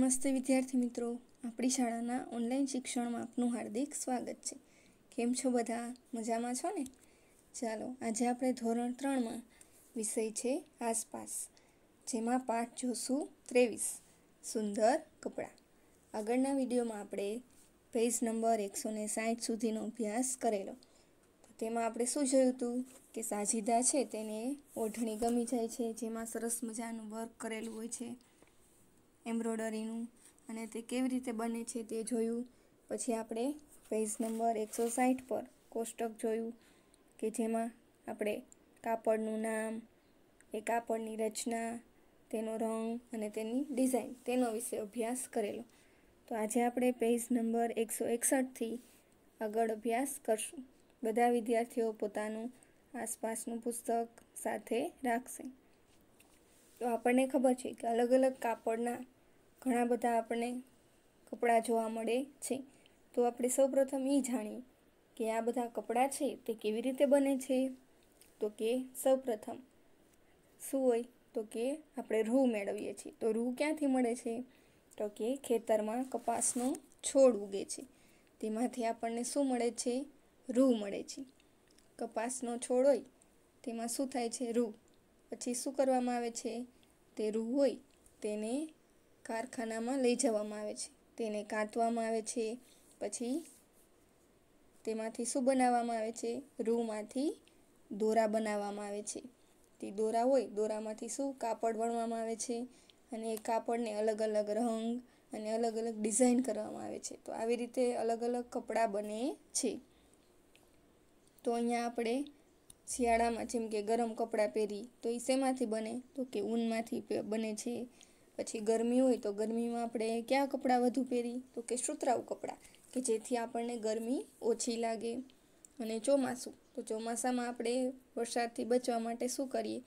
નમસ્તે વિદ્યાર્થી મિત્રો આપણી શાળાના ઓનલાઈન શિક્ષણમાં આપનું હાર્દિક સ્વાગત છે કેમ છો બધા મજામાં છો ને ચાલો આજે આપણે ધોરણ ત્રણમાં વિષય છે આસપાસ જેમાં પાઠ જોશું ત્રેવીસ સુંદર કપડાં આગળના વિડીયોમાં આપણે પેજ નંબર એકસો ને સાઠ સુધીનો અભ્યાસ કરેલો તેમાં આપણે શું જોયું હતું કે સાજીદા છે તેને ઓઢણી ગમી જાય છે જેમાં સરસ મજાનું વર્ક કરેલું હોય છે એમ્બ્રોડરીનું અને તે કેવી રીતે બને છે તે જોયું પછી આપણે પેજ નંબર એકસો સાઠ પર કોષ્ટક જોયું કે જેમાં આપણે કાપડનું નામ એ કાપડની રચના તેનો રંગ અને તેની ડિઝાઇન તેનો વિશે અભ્યાસ કરેલો તો આજે આપણે પેજ નંબર એકસો એકસઠથી આગળ અભ્યાસ કરશું બધા વિદ્યાર્થીઓ પોતાનું આસપાસનું પુસ્તક સાથે રાખશે તો આપણને ખબર છે કે અલગ અલગ કાપડના ઘણા બધા આપણને કપડાં જોવા મળે છે તો આપણે સૌપ્રથમ એ જાણીએ કે આ બધા કપડાં છે તે કેવી રીતે બને છે તો કે સૌપ્રથમ શું હોય તો કે આપણે રૂ મેળવીએ છીએ તો રૂ ક્યાંથી મળે છે તો કે ખેતરમાં કપાસનો છોડ ઉગે છે તેમાંથી આપણને શું મળે છે રૂ મળે છે કપાસનો છોડ હોય તેમાં શું થાય છે રૂ પછી શું કરવામાં આવે છે તે રૂ હોય તેને કારખાનામાં લઈ જવામાં આવે છે તેને કાંતવામાં આવે છે પછી તેમાંથી શું બનાવવામાં આવે છે રૂમાંથી દોરા બનાવવામાં આવે છે તે દોરા હોય દોરામાંથી શું કાપડ વણવામાં આવે છે અને એ કાપડને અલગ અલગ રંગ અને અલગ અલગ ડિઝાઇન કરવામાં આવે છે તો આવી રીતે અલગ અલગ કપડાં બને છે તો અહીંયા આપણે શિયાળામાં જેમ કે ગરમ કપડાં પહેરી તો એ શેમાંથી બને તો કે ઊનમાંથી બને છે પછી ગરમી હોય તો ગરમીમાં આપણે કયા કપડાં વધુ પહેરી તો કે સુતરાઉ કપડાં કે જેથી આપણને ગરમી ઓછી લાગે અને ચોમાસું તો ચોમાસામાં આપણે વરસાદથી બચવા માટે શું કરીએ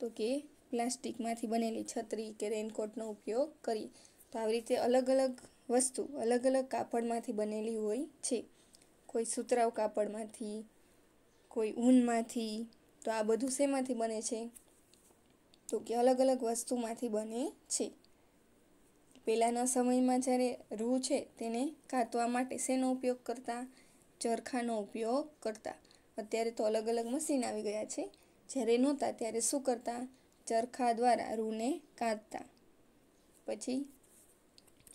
તો કે પ્લાસ્ટિકમાંથી બનેલી છત્રી કે રેનકોટનો ઉપયોગ કરીએ તો આવી રીતે અલગ અલગ વસ્તુ અલગ અલગ કાપડમાંથી બનેલી હોય છે કોઈ સુતરાઉ કાપડમાંથી કોઈ ઊનમાંથી તો આ બધું શેમાંથી બને છે તો કે અલગ અલગ વસ્તુમાંથી બને છે પહેલાંના સમયમાં જ્યારે રૂ છે તેને કાતવા માટે શેનો ઉપયોગ કરતા ચરખાનો ઉપયોગ કરતા અત્યારે તો અલગ અલગ મશીન આવી ગયા છે જ્યારે નહોતા ત્યારે શું કરતા ચરખા દ્વારા રૂને કાતતા પછી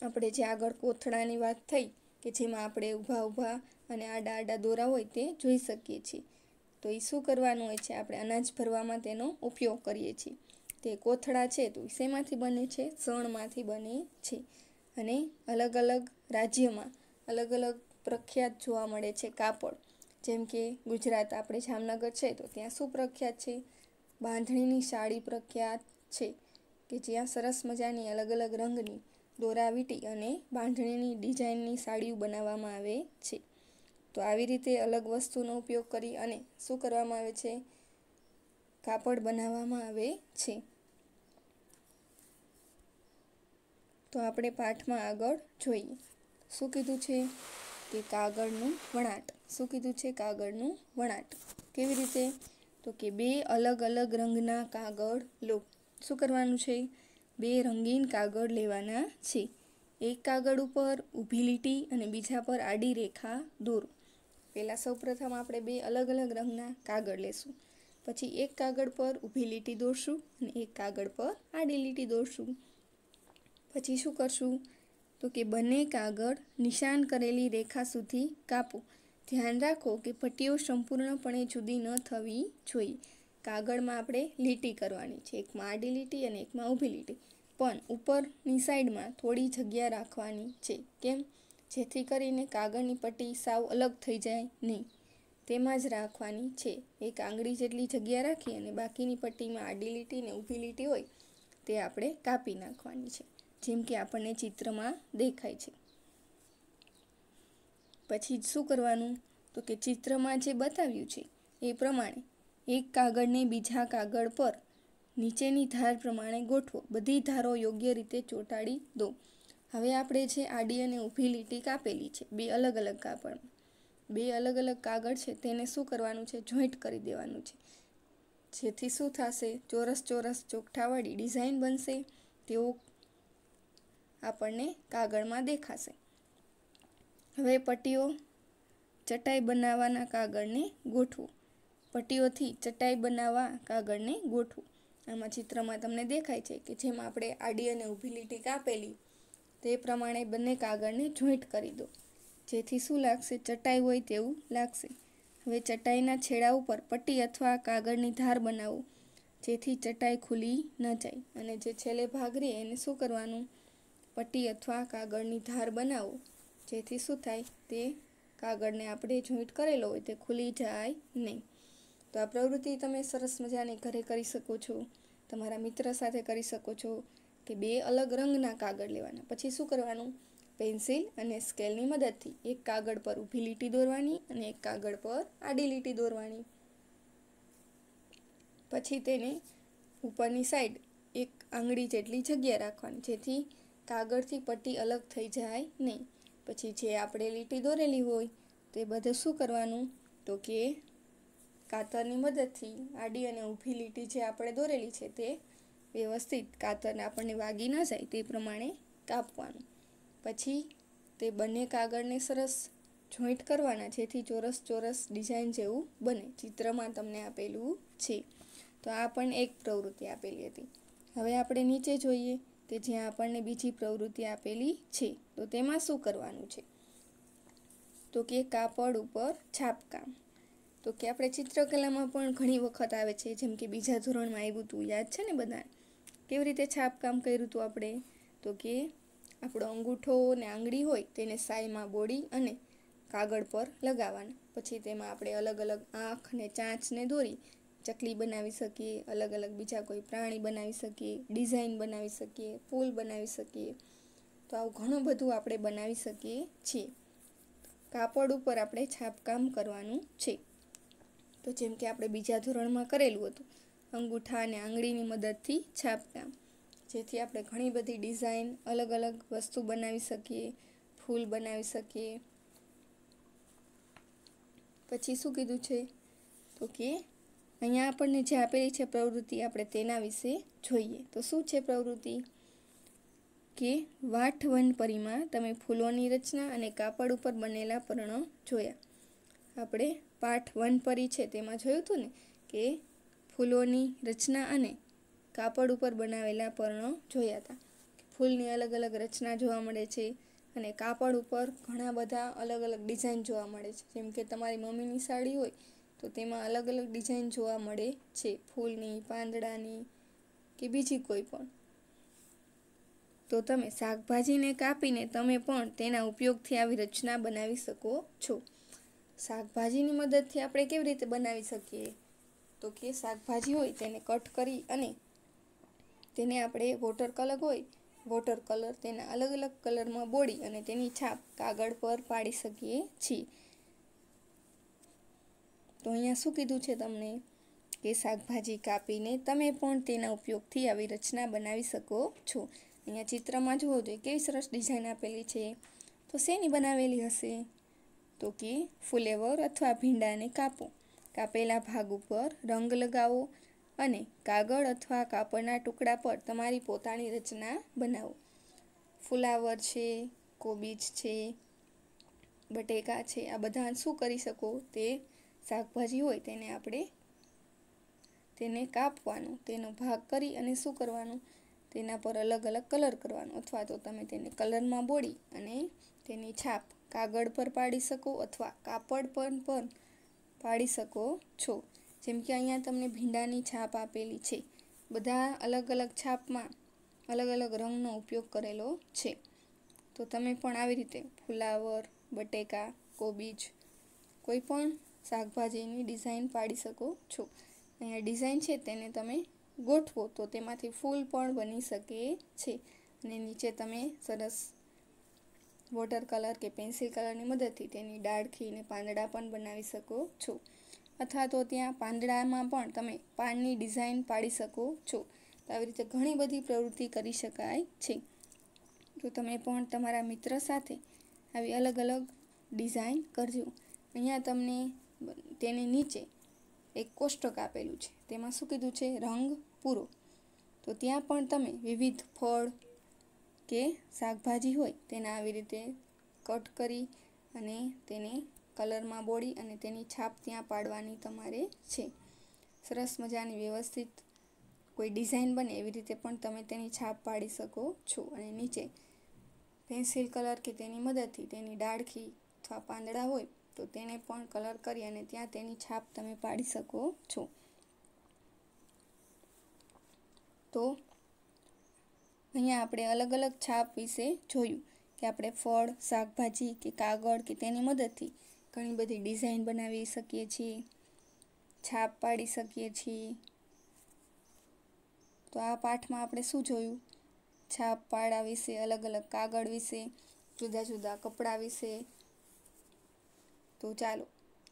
આપણે જે આગળ કોથળાની વાત થઈ કે જેમાં આપણે ઊભા ઊભા અને આડા આડા દોરા હોય તે જોઈ શકીએ છીએ તો એ શું કરવાનું હોય છે આપણે અનાજ ભરવામાં તેનો ઉપયોગ કરીએ છીએ તે કોથળા છે તો શેમાંથી બને છે સણમાંથી બને છે અને અલગ અલગ રાજ્યમાં અલગ અલગ પ્રખ્યાત જોવા મળે છે કાપડ જેમ કે ગુજરાત આપણે જામનગર છે તો ત્યાં શું પ્રખ્યાત છે બાંધણીની સાડી પ્રખ્યાત છે કે જ્યાં સરસ મજાની અલગ અલગ રંગની દોરાવીટી અને બાંધણીની ડિઝાઇનની સાડીઓ બનાવવામાં આવે છે તો આવી રીતે અલગ વસ્તુનો ઉપયોગ કરી અને શું કરવામાં આવે છે કાપડ બનાવવામાં આવે છે તો આપણે પાઠમાં આગળ જોઈએ શું કીધું છે કે કાગળનું વણાટ શું કીધું છે કાગળનું વણાટ કેવી રીતે તો કે બે અલગ અલગ રંગના કાગળ લો શું કરવાનું છે બે રંગીન કાગળ લેવાના છે એક કાગળ ઉપર ઊભી લીટી અને બીજા પર આડી રેખા દોરો પહેલાં સૌપ્રથમ આપણે બે અલગ અલગ રંગના કાગળ લેશું પછી એક કાગળ પર ઊભી લીટી દોરશું અને એક કાગળ પર આડી લીટી દોરશું પછી શું કરશું તો કે બંને કાગળ નિશાન કરેલી રેખા સુધી કાપો ધ્યાન રાખો કે પટ્ટીઓ સંપૂર્ણપણે જુદી ન થવી જોઈએ કાગળમાં આપણે લીટી કરવાની છે એકમાં આડી લીટી અને એકમાં ઊભી લીટી પણ ઉપરની સાઈડમાં થોડી જગ્યા રાખવાની છે કેમ જેથી કરીને કાગળની પટ્ટી સાવ અલગ થઈ જાય નહીં તેમાં જ રાખવાની છે એક આંગળી જેટલી જગ્યા રાખી અને બાકીની પટ્ટીમાં આડી લીટી ને ઊભી લીટી હોય તે આપણે કાપી નાખવાની છે જેમ કે આપણને ચિત્રમાં દેખાય છે પછી શું કરવાનું તો કે ચિત્રમાં જે બતાવ્યું છે એ પ્રમાણે એક કાગળને બીજા કાગળ પર નીચેની ધાર પ્રમાણે ગોઠવો બધી ધારો યોગ્ય રીતે ચોંટાડી દો હવે આપણે છે આડી અને ઊભી લીટી કાપેલી છે બે અલગ અલગ કાપડમાં બે અલગ અલગ કાગળ છે તેને શું કરવાનું છે જોઈન્ટ કરી દેવાનું છે જેથી શું થશે ચોરસ ચોરસ ચોકઠાવાળી ડિઝાઇન બનશે તેઓ આપણને કાગળમાં દેખાશે હવે પટ્ટીઓ ચટાઈ બનાવવાના કાગળને ગોઠવું પટ્ટીઓથી ચટાઈ બનાવવા કાગળને ગોઠવું આમાં ચિત્રમાં તમને દેખાય છે કે જેમ આપણે આડી અને ઊભી લીટી કાપેલી તે પ્રમાણે બંને કાગળને જોઈન્ટ કરી દો જેથી શું લાગશે ચટાઈ હોય તેવું લાગશે હવે ચટાઈના છેડા ઉપર પટ્ટી અથવા કાગળની ધાર બનાવો જેથી ચટાઈ ખુલી ન જાય અને જે છેલ્લે ભાગ રહે એને શું કરવાનું પટ્ટી અથવા કાગળની ધાર બનાવો જેથી શું થાય તે કાગળને આપણે જોઈન્ટ કરેલો હોય તે ખુલી જાય નહીં તો આ પ્રવૃત્તિ તમે સરસ મજાની ઘરે કરી શકો છો તમારા મિત્ર સાથે કરી શકો છો કે બે અલગ રંગના કાગળ લેવાના પછી શું કરવાનું પેન્સિલ અને સ્કેલની મદદથી એક કાગળ પર ઊભી લીટી દોરવાની અને એક કાગળ પર આડી લીટી દોરવાની પછી તેને ઉપરની સાઈડ એક આંગળી જેટલી જગ્યા રાખવાની જેથી કાગળથી પટ્ટી અલગ થઈ જાય નહીં પછી જે આપણે લીટી દોરેલી હોય તે બધે શું કરવાનું તો કે કાતરની મદદથી આડી અને ઊભી લીટી જે આપણે દોરેલી છે તે વ્યવસ્થિત કાતરને આપણને વાગી ન જાય તે પ્રમાણે કાપવાનું પછી તે બંને કાગળને સરસ જોઈન્ટ કરવાના જેથી ચોરસ ચોરસ ડિઝાઇન જેવું બને ચિત્રમાં તમને આપેલું છે તો આ પણ એક પ્રવૃત્તિ આપેલી હતી હવે આપણે નીચે જોઈએ કે જ્યાં આપણને બીજી પ્રવૃત્તિ આપેલી છે તો તેમાં શું કરવાનું છે તો કે કાપડ ઉપર છાપકામ તો કે આપણે ચિત્રકલામાં પણ ઘણી વખત આવે છે જેમ કે બીજા ધોરણમાં આવ્યું હતું યાદ છે ને બધા કેવી રીતે છાપકામ કર્યું હતું આપણે તો કે આપણો અંગૂઠો ને આંગળી હોય તેને સાયમાં બોળી અને કાગળ પર લગાવવાના પછી તેમાં આપણે અલગ અલગ આંખ ને ચાંચને દોરી ચકલી બનાવી શકીએ અલગ અલગ બીજા કોઈ પ્રાણી બનાવી શકીએ ડિઝાઇન બનાવી શકીએ ફૂલ બનાવી શકીએ તો આવું ઘણું બધું આપણે બનાવી શકીએ છીએ કાપડ ઉપર આપણે છાપકામ કરવાનું છે તો જેમ કે આપણે બીજા ધોરણમાં કરેલું હતું અંગૂઠા અને આંગળીની મદદથી છાપકામ જેથી આપણે ઘણી બધી ડિઝાઇન અલગ અલગ વસ્તુ બનાવી શકીએ ફૂલ બનાવી શકીએ પછી શું કીધું છે તો કે અહીંયા આપણને જે આપેલી છે પ્રવૃત્તિ આપણે તેના વિશે જોઈએ તો શું છે પ્રવૃત્તિ કે વાઠવન પરીમાં તમે ફૂલોની રચના અને કાપડ ઉપર બનેલા પર્ણો જોયા આપણે પાઠ વન પરી છે તેમાં જોયું હતું ને કે ફૂલોની રચના અને કાપડ ઉપર બનાવેલા પર્ણો જોયા હતા ફૂલની અલગ અલગ રચના જોવા મળે છે અને કાપડ ઉપર ઘણા બધા અલગ અલગ ડિઝાઇન જોવા મળે છે જેમ કે તમારી મમ્મીની સાડી હોય તો તેમાં અલગ અલગ ડિઝાઇન જોવા મળે છે ફૂલની પાંદડાની કે બીજી કોઈ પણ તો તમે શાકભાજીને કાપીને તમે પણ તેના ઉપયોગથી આવી રચના બનાવી શકો છો શાકભાજીની મદદથી આપણે કેવી રીતે બનાવી શકીએ તો કે શાકભાજી હોય તેને કટ કરી અને તેને આપણે વોટર કલર હોય વોટર કલર તેના અલગ અલગ કલરમાં બોળી અને તેની છાપ કાગળ પર પાડી શકીએ છીએ તો અહીંયા શું કીધું છે તમને કે શાકભાજી કાપીને તમે પણ તેના ઉપયોગથી આવી રચના બનાવી શકો છો અહીંયા ચિત્રમાં જુઓ તો કેવી સરસ ડિઝાઇન આપેલી છે તો શેની બનાવેલી હશે તો કે ફુલેવર અથવા ભીંડાને કાપો કાપેલા ભાગ ઉપર રંગ લગાવો અને કાગળ અથવા કાપડના ટુકડા પર તમારી પોતાની રચના બનાવો ફુલાવર છે કોબીજ છે બટેકા છે આ બધા શું કરી શકો તે શાકભાજી હોય તેને આપણે તેને કાપવાનું તેનો ભાગ કરી અને શું કરવાનું તેના પર અલગ અલગ કલર કરવાનો અથવા તો તમે તેને કલરમાં બોળી અને તેની છાપ કાગળ પર પાડી શકો અથવા કાપડ પર પણ પાડી શકો છો જેમ કે અહીંયા તમને ભીંડાની છાપ આપેલી છે બધા અલગ અલગ છાપમાં અલગ અલગ રંગનો ઉપયોગ કરેલો છે તો તમે પણ આવી રીતે ફુલાવર બટેકા કોબીજ કોઈ પણ શાકભાજીની ડિઝાઇન પાડી શકો છો અહીંયા ડિઝાઇન છે તેને તમે ગોઠવો તો તેમાંથી ફૂલ પણ બની શકે છે અને નીચે તમે સરસ વોટર કલર કે પેન્સિલ કલરની મદદથી તેની ડાળખીને પાંદડા પણ બનાવી શકો છો અથવા તો ત્યાં પાંદડામાં પણ તમે પાનની ડિઝાઇન પાડી શકો છો તો આવી રીતે ઘણી બધી પ્રવૃત્તિ કરી શકાય છે તો તમે પણ તમારા મિત્ર સાથે આવી અલગ અલગ ડિઝાઇન કરજો અહીંયા તમને તેને નીચે એક કોષ્ટક આપેલું છે તેમાં શું કીધું છે રંગ પૂરો તો ત્યાં પણ તમે વિવિધ ફળ કે શાકભાજી હોય તેને આવી રીતે કટ કરી અને તેને કલરમાં બોળી અને તેની છાપ ત્યાં પાડવાની તમારે છે સરસ મજાની વ્યવસ્થિત કોઈ ડિઝાઇન બને એવી રીતે પણ તમે તેની છાપ પાડી શકો છો અને નીચે પેન્સિલ કલર કે તેની મદદથી તેની ડાળખી અથવા પાંદડા હોય તો તેને પણ કલર કરી અને ત્યાં તેની છાપ તમે પાડી શકો છો તો અહીંયા આપણે અલગ અલગ છાપ વિશે જોયું કે આપણે ફળ શાકભાજી કે કાગળ કે તેની મદદથી ઘણી બધી ડિઝાઇન બનાવી શકીએ છીએ છાપ પાડી શકીએ છીએ તો આ પાઠમાં આપણે શું જોયું છાપ પાડા વિશે અલગ અલગ કાગળ વિશે જુદા જુદા કપડાં વિશે તો ચાલો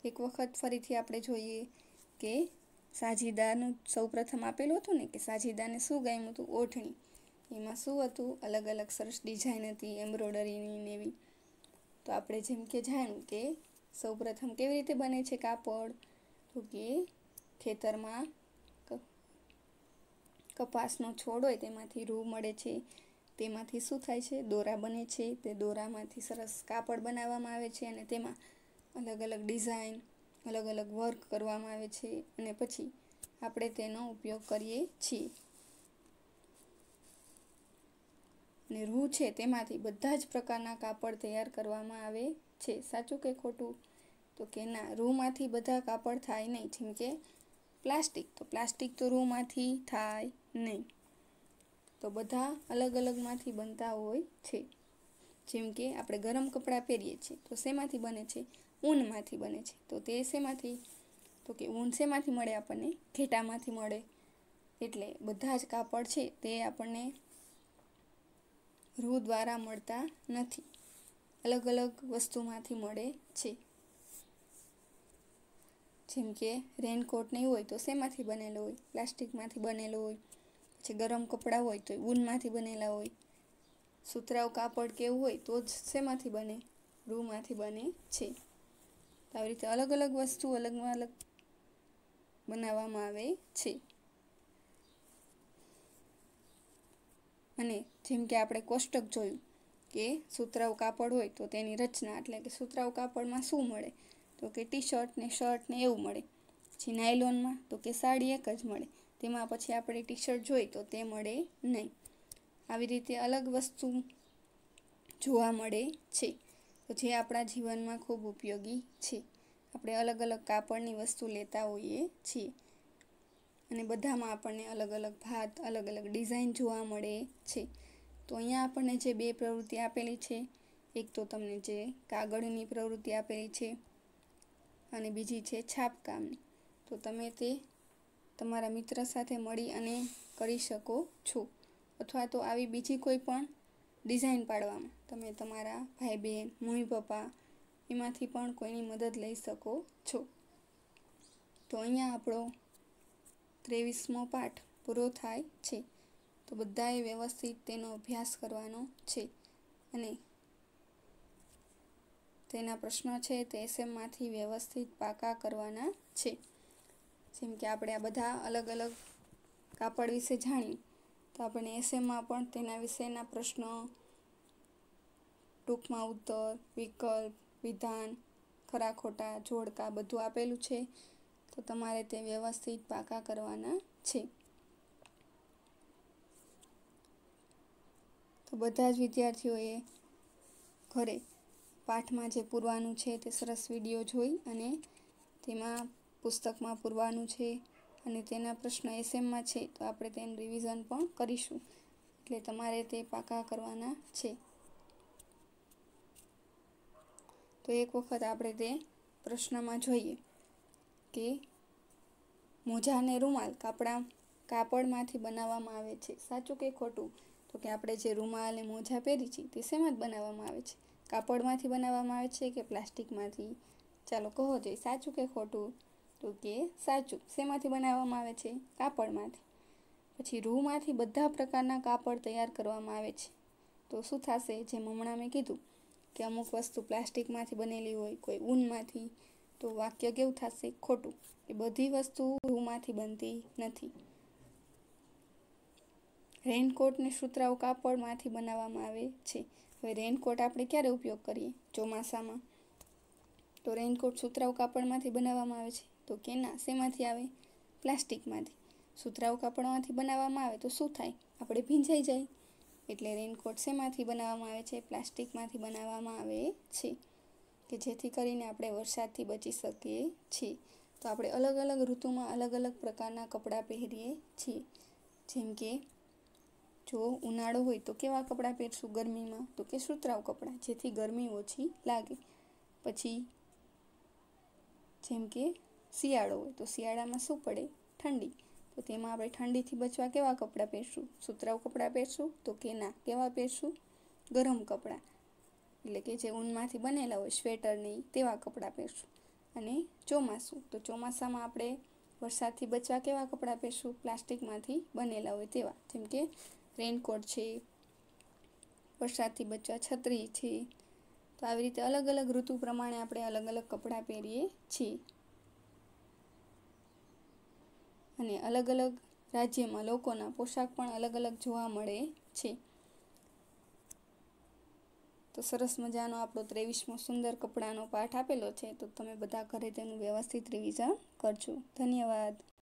એક વખત ફરીથી આપણે જોઈએ કે સાજીદાનું સૌપ્રથમ આપેલું હતું ને કે સાજીદાને શું ગમ્યું હતું ઓઠણી એમાં શું હતું અલગ અલગ સરસ ડિઝાઇન હતી એમ્બ્રોડરીની ને એવી તો આપણે જેમ કે જાણ્યું કે સૌ પ્રથમ કેવી રીતે બને છે કાપડ તો કે ખેતરમાં કપાસનો છોડ હોય તેમાંથી રૂ મળે છે તેમાંથી શું થાય છે દોરા બને છે તે દોરામાંથી સરસ કાપડ બનાવવામાં આવે છે અને તેમાં અલગ અલગ ડિઝાઇન અલગ અલગ વર્ક કરવામાં આવે છે અને પછી આપણે તેનો ઉપયોગ કરીએ છીએ અને રૂ છે તેમાંથી બધા જ પ્રકારના કાપડ તૈયાર કરવામાં આવે છે સાચું કે ખોટું તો કે ના રૂમાંથી બધા કાપડ થાય નહીં જેમ કે પ્લાસ્ટિક તો પ્લાસ્ટિક તો રૂમાંથી થાય નહીં તો બધા અલગ અલગમાંથી બનતા હોય છે જેમ કે આપણે ગરમ કપડાં પહેરીએ છીએ તો શેમાંથી બને છે ઊનમાંથી બને છે તો તે શેમાંથી તો કે ઊન શેમાંથી મળે આપણને ઘેટામાંથી મળે એટલે બધા જ કાપડ છે તે આપણને રૂ દ્વારા મળતા નથી અલગ અલગ વસ્તુમાંથી મળે છે જેમ કે રેનકોટ નહીં હોય તો શેમાંથી બનેલો હોય પ્લાસ્ટિકમાંથી બનેલો હોય પછી ગરમ કપડાં હોય તો ઊનમાંથી બનેલા હોય સુતરાઉ કાપડ કેવું હોય તો જ શેમાંથી બને રૂમાંથી બને છે આવી રીતે અલગ અલગ વસ્તુ અલગમાં અલગ બનાવવામાં આવે છે અને જેમ કે આપણે કોષ્ટક જોયું કે સુતરાઉ કાપડ હોય તો તેની રચના એટલે કે સુતરાઉ કાપડમાં શું મળે તો કે ટી શર્ટ ને શર્ટ ને એવું મળે પછી નાયલોનમાં તો કે સાડી એક જ મળે તેમાં પછી આપણે ટી શર્ટ જોઈ તો તે મળે નહીં આવી રીતે અલગ વસ્તુ જોવા મળે છે તો જે આપણા જીવનમાં ખૂબ ઉપયોગી છે આપણે અલગ અલગ કાપડની વસ્તુ લેતા હોઈએ છીએ અને બધામાં આપણને અલગ અલગ ભાત અલગ અલગ ડિઝાઇન જોવા મળે છે તો અહીંયા આપણને જે બે પ્રવૃત્તિ આપેલી છે એક તો તમને જે કાગળની પ્રવૃત્તિ આપેલી છે અને બીજી છે છાપકામની તો તમે તે તમારા મિત્ર સાથે મળી અને કરી શકો છો અથવા તો આવી બીજી કોઈ પણ ડિઝાઇન પાડવામાં તમે તમારા ભાઈ બહેન મમ્મી પપ્પા એમાંથી પણ કોઈની મદદ લઈ શકો છો તો અહીંયા આપણો ત્રેવીસમો પાઠ પૂરો થાય છે તો બધાએ વ્યવસ્થિત તેનો અભ્યાસ કરવાનો છે અને તેના પ્રશ્નો છે તે એસએમમાંથી વ્યવસ્થિત પાકા કરવાના છે જેમ કે આપણે આ બધા અલગ અલગ કાપડ વિશે જાણીએ તો આપણે એસેમાં પણ તેના વિશેના પ્રશ્નો ટૂંકમાં ઉત્તર વિકલ્પ વિધાન ખરા ખોટા જોડકા બધું આપેલું છે તો તમારે તે વ્યવસ્થિત પાકા કરવાના છે તો બધા જ વિદ્યાર્થીઓએ ઘરે પાઠમાં જે પૂરવાનું છે તે સરસ વિડીયો જોઈ અને તેમાં પુસ્તકમાં પૂરવાનું છે અને તેના પ્રશ્ન એસએમમાં છે તો આપણે તેનું રિવિઝન પણ કરીશું એટલે તમારે તે પાકા કરવાના છે તો એક વખત આપણે તે પ્રશ્નમાં જોઈએ કે મોજાને રૂમાલ કાપડા કાપડમાંથી બનાવવામાં આવે છે સાચું કે ખોટું તો કે આપણે જે રૂમાલ અને મોજા પહેરી છે તે શેમાં જ બનાવવામાં આવે છે કાપડમાંથી બનાવવામાં આવે છે કે પ્લાસ્ટિકમાંથી ચાલો કહો જોઈએ સાચું કે ખોટું તો કે સાચું શેમાંથી બનાવવામાં આવે છે કાપડમાંથી પછી રૂમાંથી બધા પ્રકારના કાપડ તૈયાર કરવામાં આવે છે તો શું થશે જેમ હમણાં મેં કીધું કે અમુક વસ્તુ પ્લાસ્ટિકમાંથી બનેલી હોય કોઈ ઊનમાંથી તો વાક્ય કેવું થશે ખોટું એ બધી વસ્તુ રૂમાંથી બનતી નથી રેનકોટને સુતરાઉ કાપડમાંથી બનાવવામાં આવે છે હવે રેનકોટ આપણે ક્યારે ઉપયોગ કરીએ ચોમાસામાં તો રેનકોટ સુતરાઉ કાપડમાંથી બનાવવામાં આવે છે તો કે ના શેમાંથી આવે પ્લાસ્ટિકમાંથી સુતરાઉ કાપડમાંથી બનાવવામાં આવે તો શું થાય આપણે ભીંજાઈ જાય એટલે રેનકોટ શેમાંથી બનાવવામાં આવે છે પ્લાસ્ટિકમાંથી બનાવવામાં આવે છે કે જેથી કરીને આપણે વરસાદથી બચી શકીએ છીએ તો આપણે અલગ અલગ ઋતુમાં અલગ અલગ પ્રકારના કપડાં પહેરીએ છીએ જેમ કે જો ઉનાળો હોય તો કેવા કપડાં પહેરશું ગરમીમાં તો કે સુતરાઉ કપડાં જેથી ગરમી ઓછી લાગે પછી જેમ કે શિયાળો હોય તો શિયાળામાં શું પડે ઠંડી તો તેમાં આપણે ઠંડીથી બચવા કેવા કપડાં પહેરશું સુતરાઉ કપડાં પહેરશું તો કે ના કેવા પહેરશું ગરમ કપડાં એટલે કે જે ઊનમાંથી બનેલા હોય સ્વેટર નહીં તેવા કપડાં પહેરશું અને ચોમાસું તો ચોમાસામાં આપણે વરસાદથી બચવા કેવા કપડાં પહેરશું પ્લાસ્ટિકમાંથી બનેલા હોય તેવા જેમ કે રેનકોટ છે વરસાદથી બચવા છત્રી છે તો આવી રીતે અલગ અલગ ઋતુ પ્રમાણે આપણે અલગ અલગ કપડાં પહેરીએ છીએ અને અલગ અલગ રાજ્યમાં લોકોના પોશાક પણ અલગ અલગ જોવા મળે છે તો સરસ મજાનો આપણો ત્રેવીસમો સુંદર કપડાનો પાઠ આપેલો છે તો તમે બધા ઘરે તેનું વ્યવસ્થિત રિવિઝન કરજો ધન્યવાદ